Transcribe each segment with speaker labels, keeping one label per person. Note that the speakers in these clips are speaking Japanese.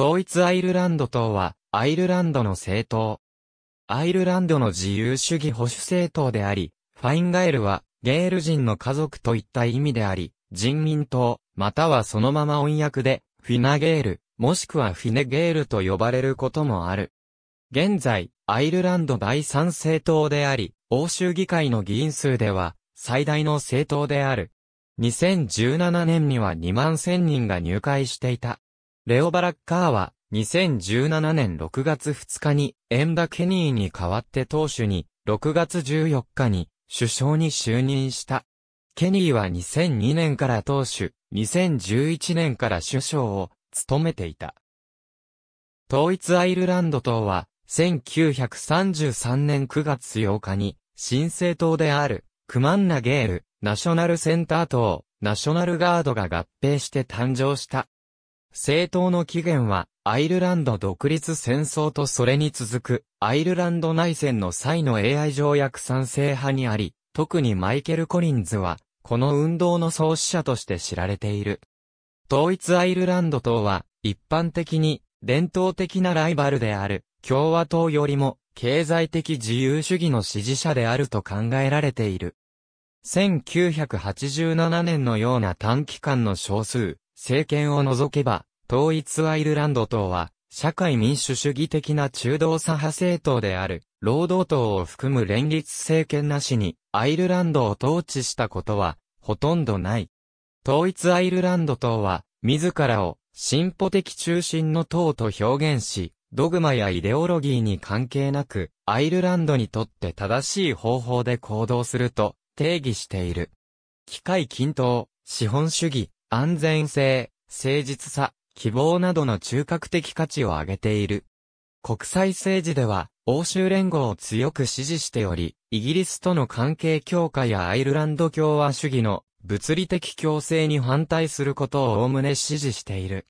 Speaker 1: 統一アイルランド党は、アイルランドの政党。アイルランドの自由主義保守政党であり、ファインガエルは、ゲール人の家族といった意味であり、人民党、またはそのまま音訳で、フィナゲール、もしくはフィネゲールと呼ばれることもある。現在、アイルランド第三政党であり、欧州議会の議員数では、最大の政党である。2017年には2万1000人が入会していた。レオ・バラッカーは、2017年6月2日に、エンダ・ケニーに代わって党首に、6月14日に、首相に就任した。ケニーは2002年から党首、2011年から首相を、務めていた。統一アイルランド党は、1933年9月8日に、新政党である、クマンナゲール、ナショナルセンター党、ナショナルガードが合併して誕生した。政党の起源は、アイルランド独立戦争とそれに続く、アイルランド内戦の際の AI 条約賛成派にあり、特にマイケル・コリンズは、この運動の創始者として知られている。統一アイルランド党は、一般的に、伝統的なライバルである、共和党よりも、経済的自由主義の支持者であると考えられている。1987年のような短期間の少数、政権を除けば、統一アイルランド党は、社会民主主義的な中道左派政党である、労働党を含む連立政権なしに、アイルランドを統治したことは、ほとんどない。統一アイルランド党は、自らを、進歩的中心の党と表現し、ドグマやイデオロギーに関係なく、アイルランドにとって正しい方法で行動すると定義している。機械均等、資本主義、安全性、誠実さ、希望などの中核的価値を上げている。国際政治では、欧州連合を強く支持しており、イギリスとの関係強化やアイルランド共和主義の物理的強制に反対することを概ね支持している。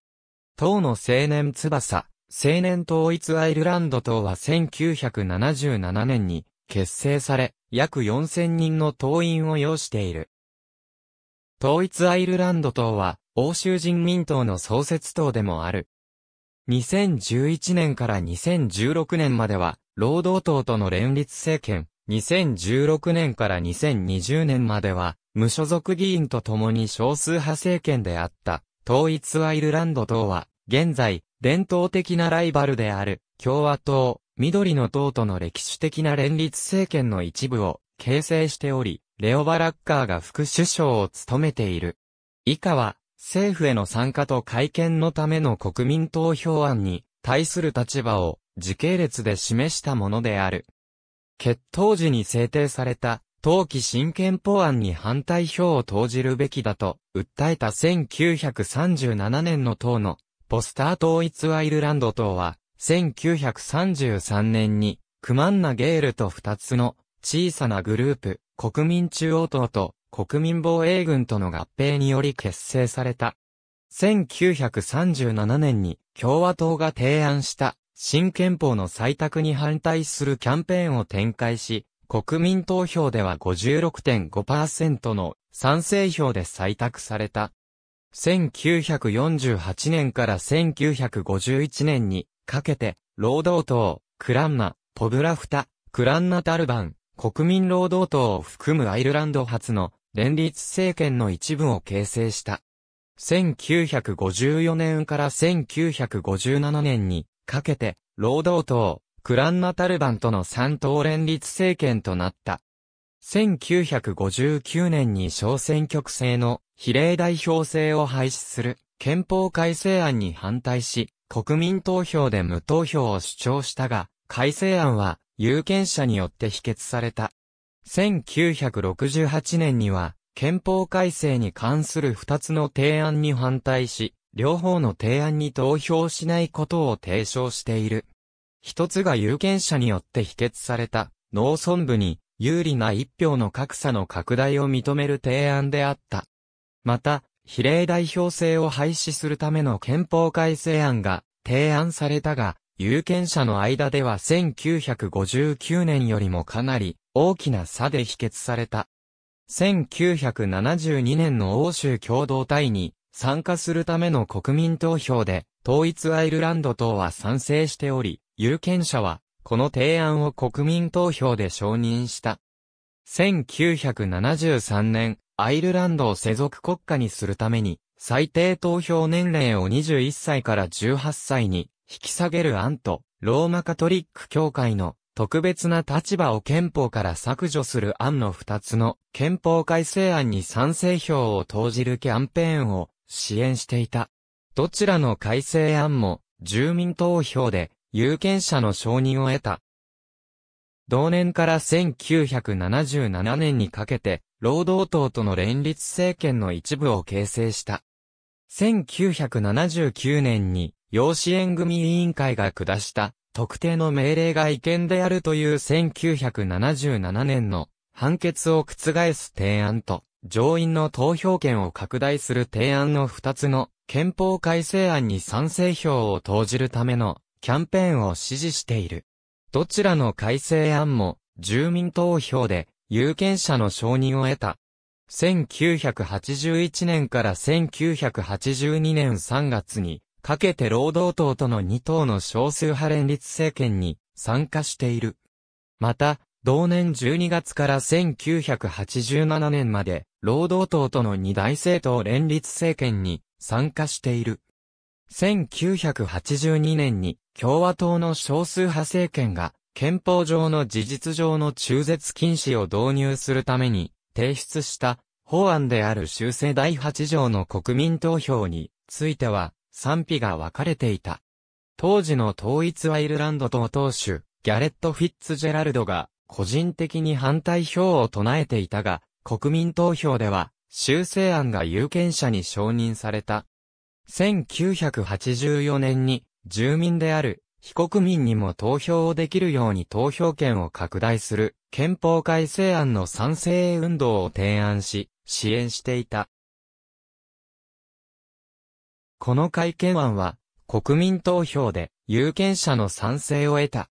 Speaker 1: 党の青年翼、青年統一アイルランド党は1977年に結成され、約4000人の党員を要している。統一アイルランド党は、欧州人民党の創設党でもある。2011年から2016年までは、労働党との連立政権、2016年から2020年までは、無所属議員と共に少数派政権であった、統一アイルランド党は、現在、伝統的なライバルである、共和党、緑の党との歴史的な連立政権の一部を、形成しており、レオバ・ラッカーが副首相を務めている。以下は、政府への参加と会見のための国民投票案に対する立場を時系列で示したものである。決闘時に制定された、当期新憲法案に反対票を投じるべきだと、訴えた1937年の党の、ポスター統一アイルランド党は、1933年に、クマンナゲールと2つの小さなグループ、国民中央党と国民防衛軍との合併により結成された。1937年に共和党が提案した新憲法の採択に反対するキャンペーンを展開し、国民投票では56.5%の賛成票で採択された。1948年から1951年にかけて、労働党、クランナ、ポブラフタ、クランナタルバン、国民労働党を含むアイルランド初の連立政権の一部を形成した。1954年から1957年にかけて、労働党、クランナタルバンとの3党連立政権となった。1959年に小選挙区制の比例代表制を廃止する憲法改正案に反対し、国民投票で無投票を主張したが、改正案は有権者によって否決された。1968年には、憲法改正に関する二つの提案に反対し、両方の提案に投票しないことを提唱している。一つが有権者によって否決された農村部に有利な一票の格差の拡大を認める提案であった。また、比例代表制を廃止するための憲法改正案が提案されたが、有権者の間では1959年よりもかなり大きな差で否決された。1972年の欧州共同体に参加するための国民投票で統一アイルランド等は賛成しており、有権者はこの提案を国民投票で承認した。1973年、アイルランドを世俗国家にするために、最低投票年齢を21歳から18歳に引き下げる案と、ローマカトリック教会の特別な立場を憲法から削除する案の二つの憲法改正案に賛成票を投じるキャンペーンを支援していた。どちらの改正案も住民投票で有権者の承認を得た。同年から1977年にかけて、労働党との連立政権の一部を形成した。1979年に養子縁組委員会が下した特定の命令が違憲であるという1977年の判決を覆す提案と上院の投票権を拡大する提案の2つの憲法改正案に賛成票を投じるためのキャンペーンを支持している。どちらの改正案も住民投票で有権者の承認を得た。1981年から1982年3月にかけて労働党との2党の少数派連立政権に参加している。また、同年12月から1987年まで、労働党との二大政党連立政権に参加している。1982年に共和党の少数派政権が憲法上の事実上の中絶禁止を導入するために提出した法案である修正第8条の国民投票については賛否が分かれていた。当時の統一アイルランド党党首、ギャレット・フィッツジェラルドが、個人的に反対票を唱えていたが、国民投票では、修正案が有権者に承認された。1984年に、住民である、非国民にも投票をできるように投票権を拡大する、憲法改正案の賛成運動を提案し、支援していた。この改憲案は、国民投票で有権者の賛成を得た。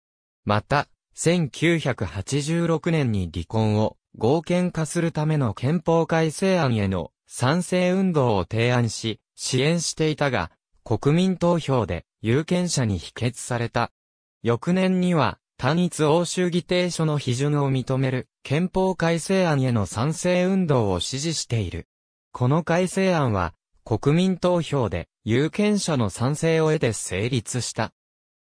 Speaker 1: また、1986年に離婚を合憲化するための憲法改正案への賛成運動を提案し、支援していたが、国民投票で有権者に否決された。翌年には、単一欧州議定書の批准を認める憲法改正案への賛成運動を支持している。この改正案は、国民投票で有権者の賛成を得て成立した。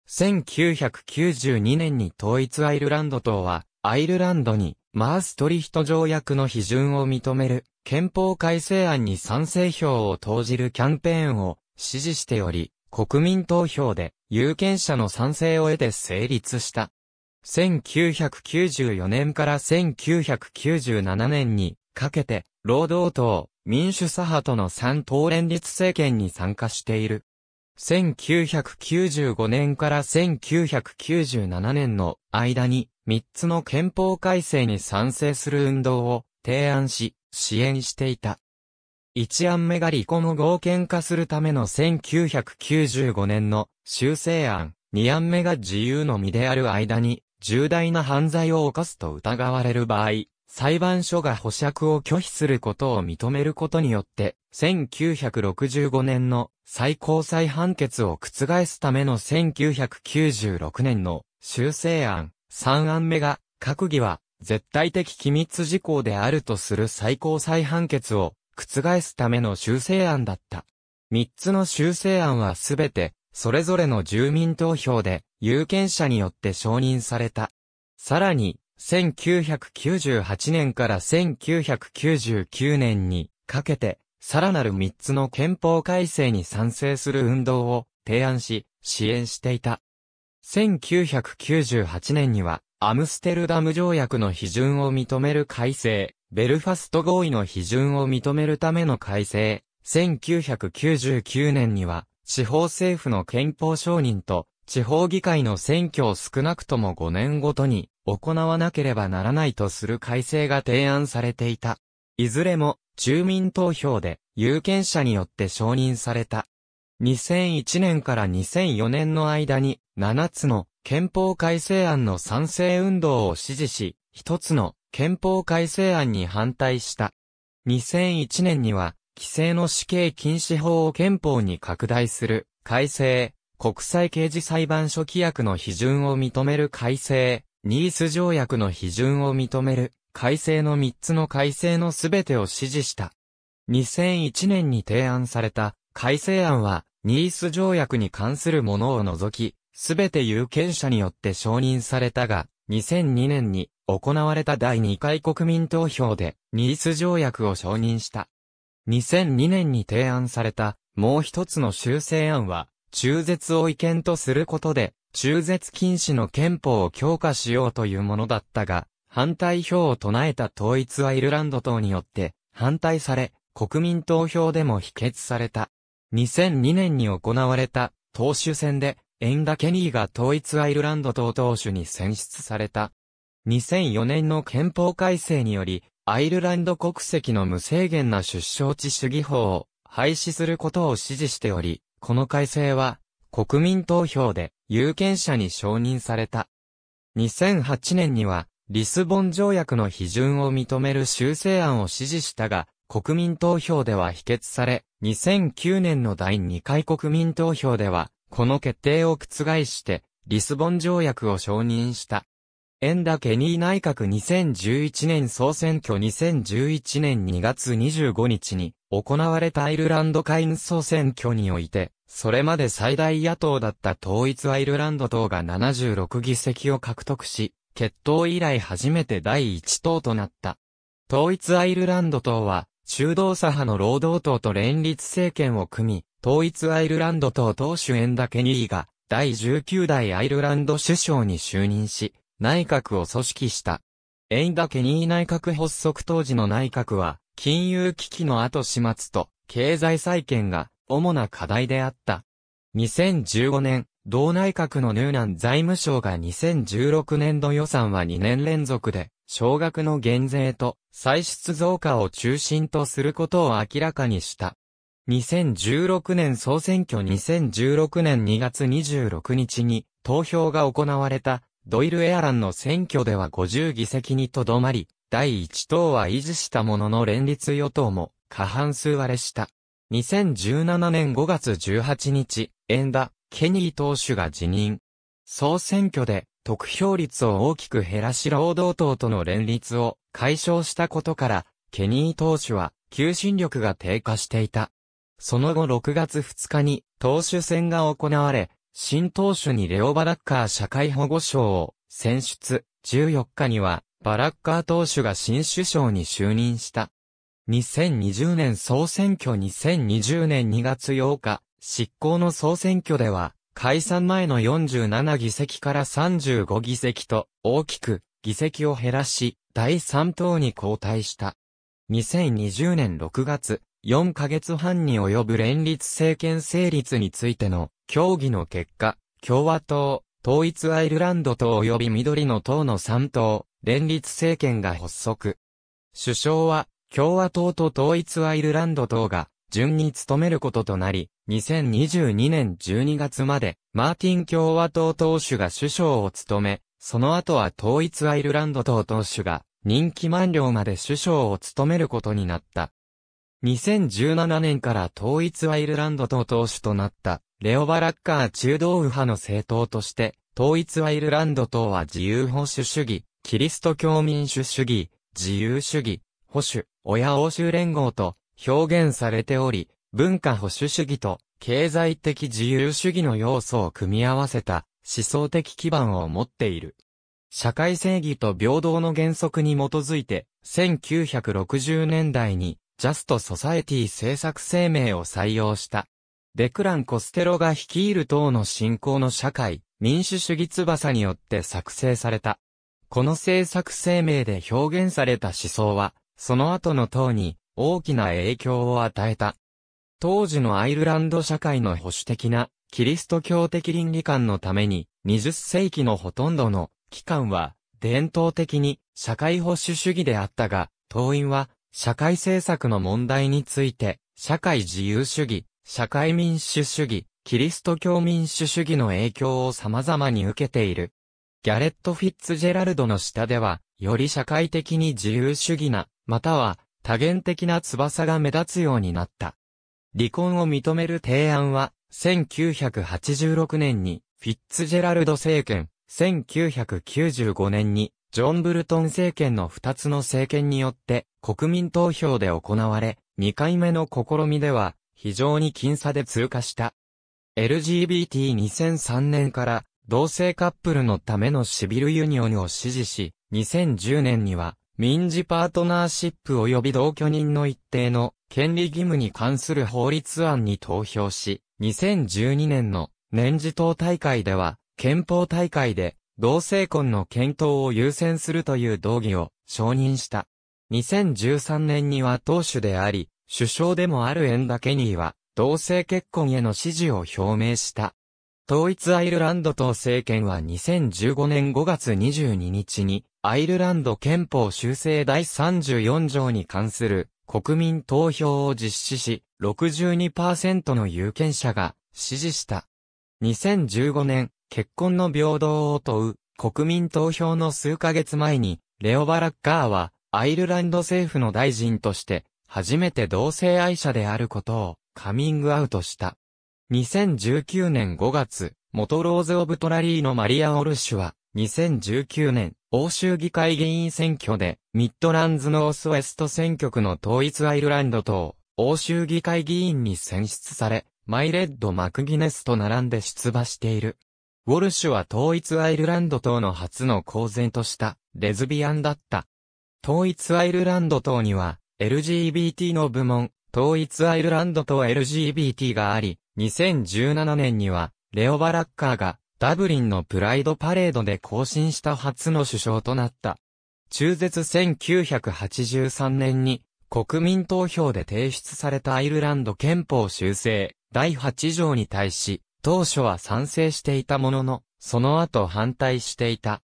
Speaker 1: 1992年に統一アイルランド党は、アイルランドにマーストリヒト条約の批准を認める憲法改正案に賛成票を投じるキャンペーンを支持しており、国民投票で有権者の賛成を得て成立した。1994年から1997年にかけて労働党、民主左派との三党連立政権に参加している。1995年から1997年の間に3つの憲法改正に賛成する運動を提案し、支援していた。一案目が離婚を合憲化するための1995年の修正案、二案目が自由の身である間に重大な犯罪を犯すと疑われる場合、裁判所が保釈を拒否することを認めることによって、1965年の最高裁判決を覆すための1996年の修正案3案目が、閣議は絶対的機密事項であるとする最高裁判決を覆すための修正案だった。3つの修正案はすべて、それぞれの住民投票で有権者によって承認された。さらに、1998年から1999年にかけて、さらなる3つの憲法改正に賛成する運動を提案し、支援していた。1998年には、アムステルダム条約の批准を認める改正、ベルファスト合意の批准を認めるための改正、1999年には、地方政府の憲法承認と地方議会の選挙を少なくとも5年ごとに行わなければならないとする改正が提案されていた。いずれも住民投票で有権者によって承認された。2001年から2004年の間に7つの憲法改正案の賛成運動を支持し、1つの憲法改正案に反対した。2001年には規制の死刑禁止法を憲法に拡大する改正国際刑事裁判所規約の批准を認める改正、ニース条約の批准を認める改正の3つの改正のすべてを支持した。2001年に提案された改正案は、ニース条約に関するものを除き、すべて有権者によって承認されたが、2002年に行われた第2回国民投票でニース条約を承認した。2002年に提案されたもう一つの修正案は中絶を違憲とすることで、中絶禁止の憲法を強化しようというものだったが、反対票を唱えた統一アイルランド党によって、反対され、国民投票でも否決された。2002年に行われた、党首選で、エンダ・ケニーが統一アイルランド党党首に選出された。2004年の憲法改正により、アイルランド国籍の無制限な出生地主義法を廃止することを支持しており、この改正は、国民投票で有権者に承認された。2008年には、リスボン条約の批准を認める修正案を支持したが、国民投票では否決され、2009年の第2回国民投票では、この決定を覆して、リスボン条約を承認した。円田ケニー内閣2011年総選挙2011年2月25日に行われたアイルランド会員総選挙において、それまで最大野党だった統一アイルランド党が76議席を獲得し、決闘以来初めて第1党となった。統一アイルランド党は、中道左派の労働党と連立政権を組み、統一アイルランド党党首エンダ・ケニーが、第19代アイルランド首相に就任し、内閣を組織した。エイダ・ケニー内閣発足当時の内閣は、金融危機の後始末と、経済再建が主な課題であった。2015年、同内閣のヌーナン財務省が2016年度予算は2年連続で、少額の減税と、歳出増加を中心とすることを明らかにした。2016年総選挙2016年2月26日に投票が行われたドイルエアランの選挙では50議席にとどまり、第1党は維持したものの連立与党も過半数割れした。2017年5月18日、エンダ・ケニー党首が辞任。総選挙で得票率を大きく減らし労働党との連立を解消したことから、ケニー党首は求心力が低下していた。その後6月2日に党首選が行われ、新党首にレオ・バラッカー社会保護賞を選出。14日には、バラッカー党首が新首相に就任した。2020年総選挙2020年2月8日、執行の総選挙では、解散前の47議席から35議席と、大きく、議席を減らし、第3党に交代した。2020年6月、4ヶ月半に及ぶ連立政権成立についての協議の結果、共和党、統一アイルランド党及び緑の党の3党、連立政権が発足。首相は共和党と統一アイルランド党が順に務めることとなり、2022年12月までマーティン共和党党首が首相を務め、その後は統一アイルランド党党首が任期満了まで首相を務めることになった。2017年から統一アイルランド党党首となった、レオバ・ラッカー中道右派の政党として、統一アイルランド党は自由保守主義、キリスト教民主主義、自由主義、保守、親欧州連合と表現されており、文化保守主義と経済的自由主義の要素を組み合わせた思想的基盤を持っている。社会正義と平等の原則に基づいて、1960年代にジャスト・ソサエティ政策声明を採用した。デクラン・コステロが率いる党の信仰の社会、民主主義翼によって作成された。この政策声明で表現された思想は、その後の党に大きな影響を与えた。当時のアイルランド社会の保守的なキリスト教的倫理観のために、20世紀のほとんどの期間は伝統的に社会保守主義であったが、党員は社会政策の問題について、社会自由主義、社会民主主義、キリスト教民主主義の影響を様々に受けている。ギャレット・フィッツジェラルドの下では、より社会的に自由主義な、または多元的な翼が目立つようになった。離婚を認める提案は、1986年にフィッツジェラルド政権、1995年にジョン・ブルトン政権の2つの政権によって国民投票で行われ、2回目の試みでは非常に僅差で通過した。LGBT2003 年から同性カップルのためのシビルユニオンを支持し、2010年には民事パートナーシップ及び同居人の一定の権利義務に関する法律案に投票し、2012年の年次党大会では憲法大会で同性婚の検討を優先するという動議を承認した。2013年には党首であり、首相でもあるエンダ・ケニーは、同性結婚への支持を表明した。統一アイルランド党政権は2015年5月22日に、アイルランド憲法修正第34条に関する国民投票を実施し、62%の有権者が支持した。2015年、結婚の平等を問う国民投票の数ヶ月前に、レオバ・ラッカーは、アイルランド政府の大臣として、初めて同性愛者であることをカミングアウトした。2019年5月、元ローズ・オブ・トラリーのマリア・オルシュは、2019年、欧州議会議員選挙で、ミッドランズ・ノースウェスト選挙区の統一アイルランド党、欧州議会議員に選出され、マイレッド・マクギネスと並んで出馬している。ウォルシュは統一アイルランド等の初の公然としたレズビアンだった。統一アイルランド等には LGBT の部門、統一アイルランドと LGBT があり、2017年にはレオバラッカーがダブリンのプライドパレードで更新した初の首相となった。中絶1983年に国民投票で提出されたアイルランド憲法修正第8条に対し、当初は賛成していたものの、その後反対していた。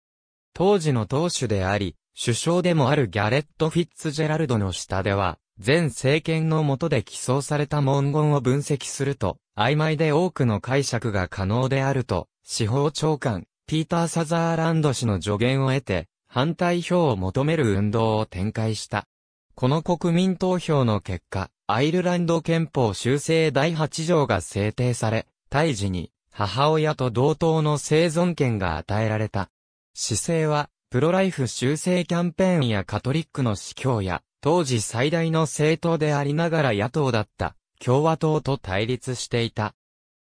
Speaker 1: 当時の党首であり、首相でもあるギャレット・フィッツジェラルドの下では、前政権の下で起草された文言を分析すると、曖昧で多くの解釈が可能であると、司法長官、ピーター・サザーランド氏の助言を得て、反対票を求める運動を展開した。この国民投票の結果、アイルランド憲法修正第8条が制定され、胎児に母親と同等の生存権が与えられた。姿勢は、プロライフ修正キャンペーンやカトリックの司教や、当時最大の政党でありながら野党だった共和党と対立していた。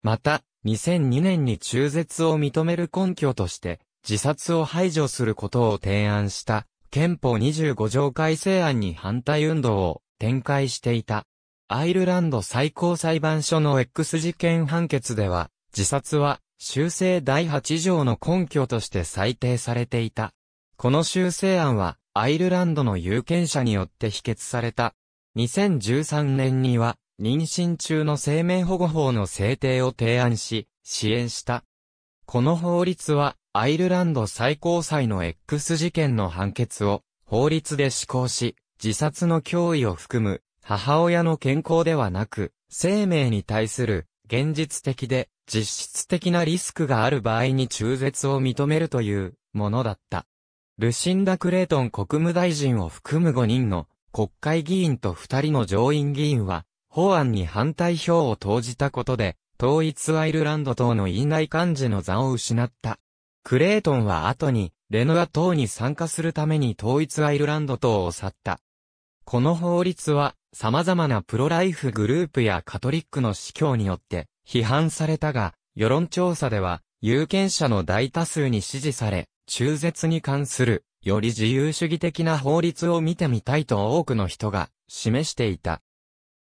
Speaker 1: また、2002年に中絶を認める根拠として、自殺を排除することを提案した、憲法25条改正案に反対運動を展開していた。アイルランド最高裁判所の X 事件判決では、自殺は修正第8条の根拠として裁定されていた。この修正案は、アイルランドの有権者によって否決された。2013年には、妊娠中の生命保護法の制定を提案し、支援した。この法律は、アイルランド最高裁の X 事件の判決を、法律で施行し、自殺の脅威を含む母親の健康ではなく、生命に対する現実的で実質的なリスクがある場合に中絶を認めるというものだった。ルシンダ・クレートン国務大臣を含む5人の国会議員と2人の上院議員は、法案に反対票を投じたことで、統一アイルランド党の院内幹事の座を失った。クレートンは後に、レノア党に参加するために統一アイルランド党を去った。この法律は、様々なプロライフグループやカトリックの司教によって批判されたが、世論調査では、有権者の大多数に支持され、中絶に関する、より自由主義的な法律を見てみたいと多くの人が示していた。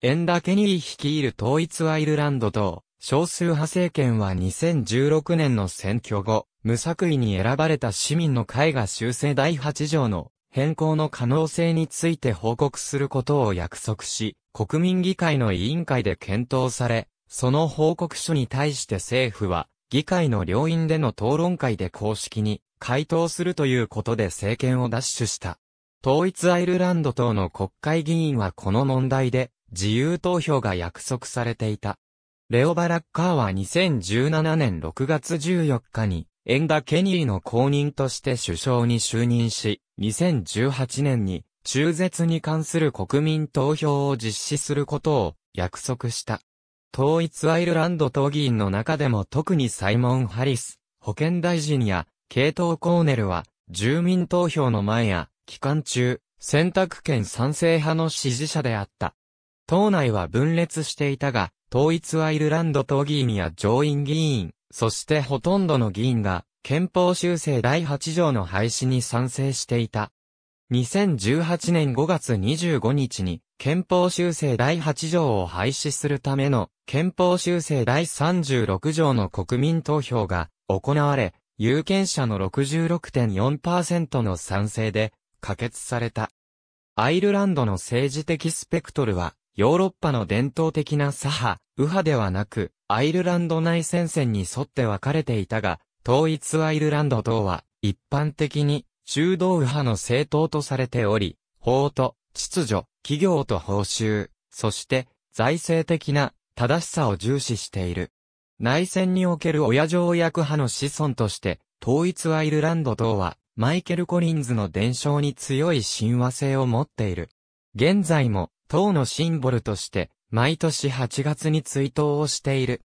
Speaker 1: エンダ・ケニー率いる統一アイルランドと少数派政権は2016年の選挙後、無作為に選ばれた市民の会が修正第8条の変更の可能性について報告することを約束し、国民議会の委員会で検討され、その報告書に対して政府は、議会の両院での討論会で公式に回答するということで政権を奪取した。統一アイルランド党の国会議員はこの問題で自由投票が約束されていた。レオバラッカーは2017年6月14日にエンダ・ケニーの公認として首相に就任し、2018年に中絶に関する国民投票を実施することを約束した。統一アイルランド党議員の中でも特にサイモン・ハリス、保健大臣やケイトー・コーネルは、住民投票の前や期間中、選択権賛成派の支持者であった。党内は分裂していたが、統一アイルランド党議員や上院議員、そしてほとんどの議員が、憲法修正第8条の廃止に賛成していた。2018年5月25日に、憲法修正第8条を廃止するための、憲法修正第36条の国民投票が行われ、有権者の66.4%の賛成で、可決された。アイルランドの政治的スペクトルは、ヨーロッパの伝統的な左派、右派ではなく、アイルランド内戦線に沿って分かれていたが、統一アイルランド党は、一般的に、中道右派の政党とされており、法と、秩序、企業と報酬、そして、財政的な、正しさを重視している。内戦における親条約派の子孫として、統一アイルランド党は、マイケル・コリンズの伝承に強い親和性を持っている。現在も、党のシンボルとして、毎年8月に追悼をしている。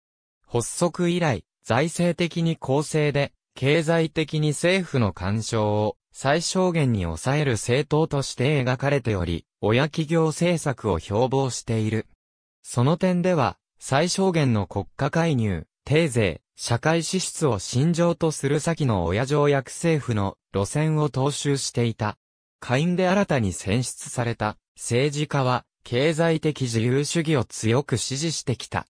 Speaker 1: 発足以来、財政的に公正で、経済的に政府の干渉を最小限に抑える政党として描かれており、親企業政策を標榜している。その点では、最小限の国家介入、定税、社会支出を信条とする先の親条約政府の路線を踏襲していた。下院で新たに選出された政治家は、経済的自由主義を強く支持してきた。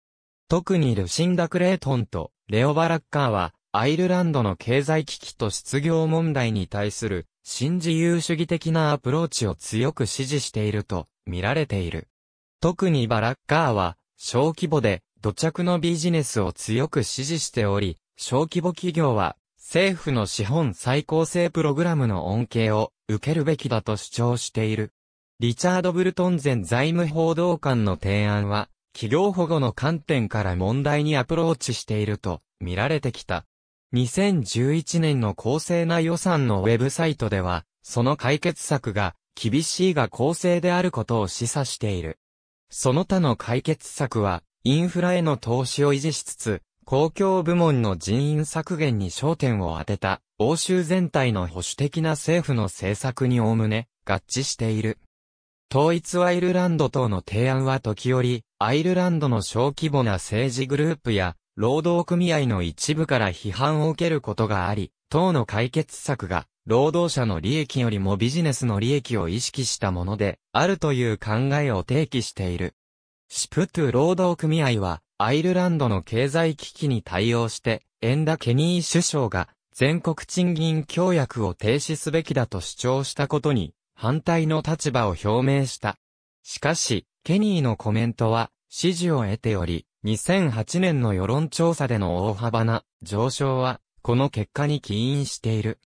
Speaker 1: 特にルシンダ・クレイトンとレオ・バラッカーは、アイルランドの経済危機と失業問題に対する新自由主義的なアプローチを強く支持していると見られている。特にバラッカーは小規模で土着のビジネスを強く支持しており、小規模企業は政府の資本再構成プログラムの恩恵を受けるべきだと主張している。リチャード・ブルトン前財務報道官の提案は、企業保護の観点から問題にアプローチしていると見られてきた。2011年の公正な予算のウェブサイトでは、その解決策が厳しいが公正であることを示唆している。その他の解決策は、インフラへの投資を維持しつつ、公共部門の人員削減に焦点を当てた、欧州全体の保守的な政府の政策におおむね合致している。統一アイルランド等の提案は時折、アイルランドの小規模な政治グループや、労働組合の一部から批判を受けることがあり、党の解決策が、労働者の利益よりもビジネスの利益を意識したもので、あるという考えを提起している。シプトゥ労働組合は、アイルランドの経済危機に対応して、エンダ・ケニー首相が、全国賃金協約を停止すべきだと主張したことに、反対の立場を表明した。しかし、ケニーのコメントは、支持を得ており、2008年の世論調査での大幅な上昇は、この結果に起因している。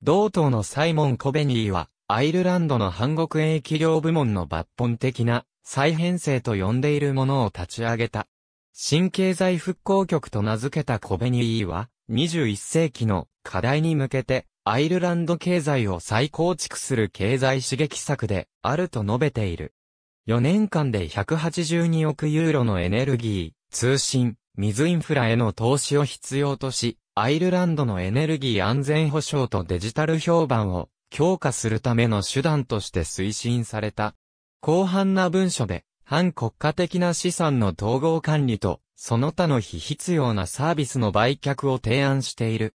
Speaker 1: 同党のサイモン・コベニーは、アイルランドの半国営企業部門の抜本的な再編成と呼んでいるものを立ち上げた。新経済復興局と名付けたコベニーは、21世紀の課題に向けてアイルランド経済を再構築する経済刺激策であると述べている。4年間で182億ユーロのエネルギー、通信、水インフラへの投資を必要とし、アイルランドのエネルギー安全保障とデジタル評判を強化するための手段として推進された。広範な文書で、反国家的な資産の統合管理と、その他の非必要なサービスの売却を提案している。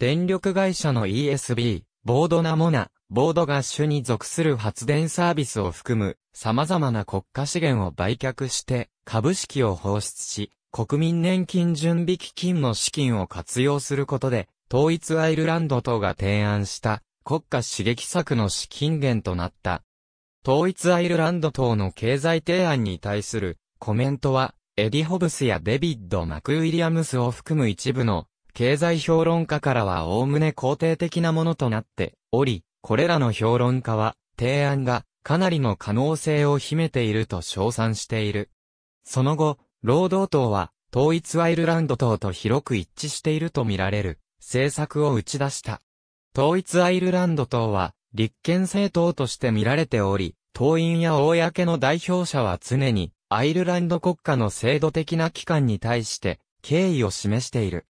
Speaker 1: 電力会社の ESB、ボードナモナ、ボードが主に属する発電サービスを含む様々な国家資源を売却して株式を放出し、国民年金準備基金の資金を活用することで、統一アイルランド等が提案した国家刺激策の資金源となった。統一アイルランド等の経済提案に対するコメントは、エディ・ホブスやデビッド・マクウィリアムスを含む一部の経済評論家からはおおむね肯定的なものとなっており、これらの評論家は、提案がかなりの可能性を秘めていると称賛している。その後、労働党は、統一アイルランド党と広く一致しているとみられる、政策を打ち出した。統一アイルランド党は、立憲政党として見られており、党員や公の代表者は常に、アイルランド国家の制度的な機関に対して、敬意を示している。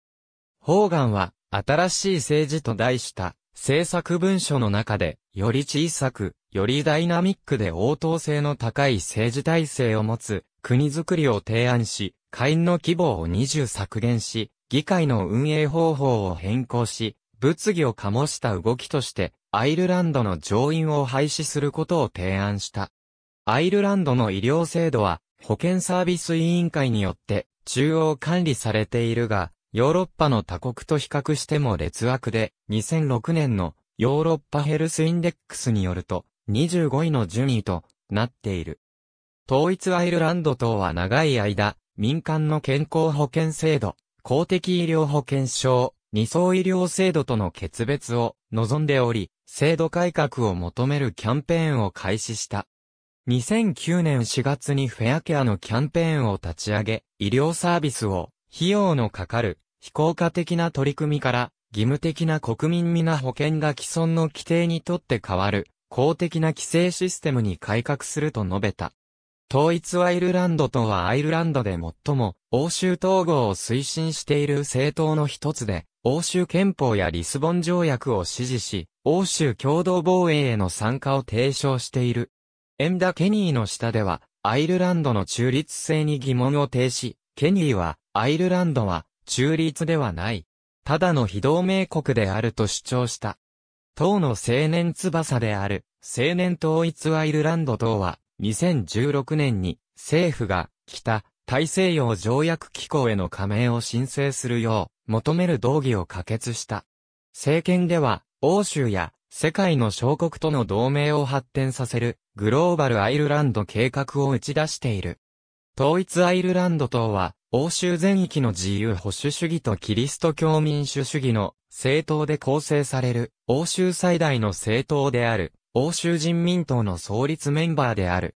Speaker 1: ホーガンは、新しい政治と題した政策文書の中で、より小さく、よりダイナミックで応答性の高い政治体制を持つ国づくりを提案し、会員の規模を20削減し、議会の運営方法を変更し、物議を醸した動きとして、アイルランドの上院を廃止することを提案した。アイルランドの医療制度は、保健サービス委員会によって中央管理されているが、ヨーロッパの他国と比較しても劣悪で、2006年のヨーロッパヘルスインデックスによると、25位の順位となっている。統一アイルランド等は長い間、民間の健康保険制度、公的医療保険証、二層医療制度との決別を望んでおり、制度改革を求めるキャンペーンを開始した。2009年4月にフェアケアのキャンペーンを立ち上げ、医療サービスを費用のかかる非効果的な取り組みから、義務的な国民皆保険が既存の規定にとって変わる、公的な規制システムに改革すると述べた。統一アイルランドとはアイルランドで最も欧州統合を推進している政党の一つで、欧州憲法やリスボン条約を支持し、欧州共同防衛への参加を提唱している。エンダ・ケニーの下では、アイルランドの中立性に疑問を呈し、ケニーは、アイルランドは、中立ではない。ただの非同盟国であると主張した。党の青年翼である、青年統一アイルランド党は、2016年に、政府が、北、大西洋条約機構への加盟を申請するよう、求める動議を可決した。政権では、欧州や、世界の小国との同盟を発展させる、グローバルアイルランド計画を打ち出している。統一アイルランド党は、欧州全域の自由保守主義とキリスト教民主主義の政党で構成される欧州最大の政党である欧州人民党の創立メンバーである。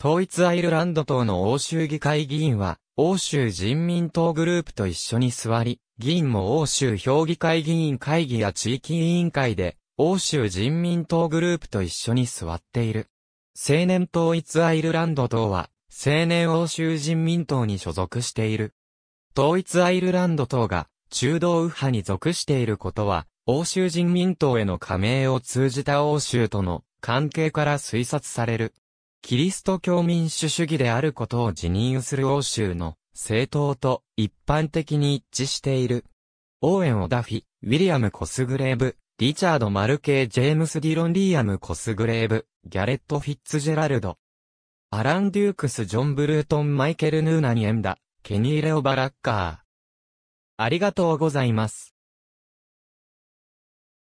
Speaker 1: 統一アイルランド党の欧州議会議員は欧州人民党グループと一緒に座り、議員も欧州評議会議員会議や地域委員会で欧州人民党グループと一緒に座っている。青年統一アイルランド党は、青年欧州人民党に所属している。統一アイルランド党が中道右派に属していることは、欧州人民党への加盟を通じた欧州との関係から推察される。キリスト教民主主義であることを辞任する欧州の政党と一般的に一致している。オーエン・オダフィ、ウィリアム・コスグレーブ、リチャード・マルケイ・ジェームス・ディロン・リーアム・コスグレーブ、ギャレット・フィッツジェラルド、アラン・デュークス・ジョン・ブルートン・マイケル・ヌーナにエンダ、ケニー・レオ・バラッカー。ありがとうございます。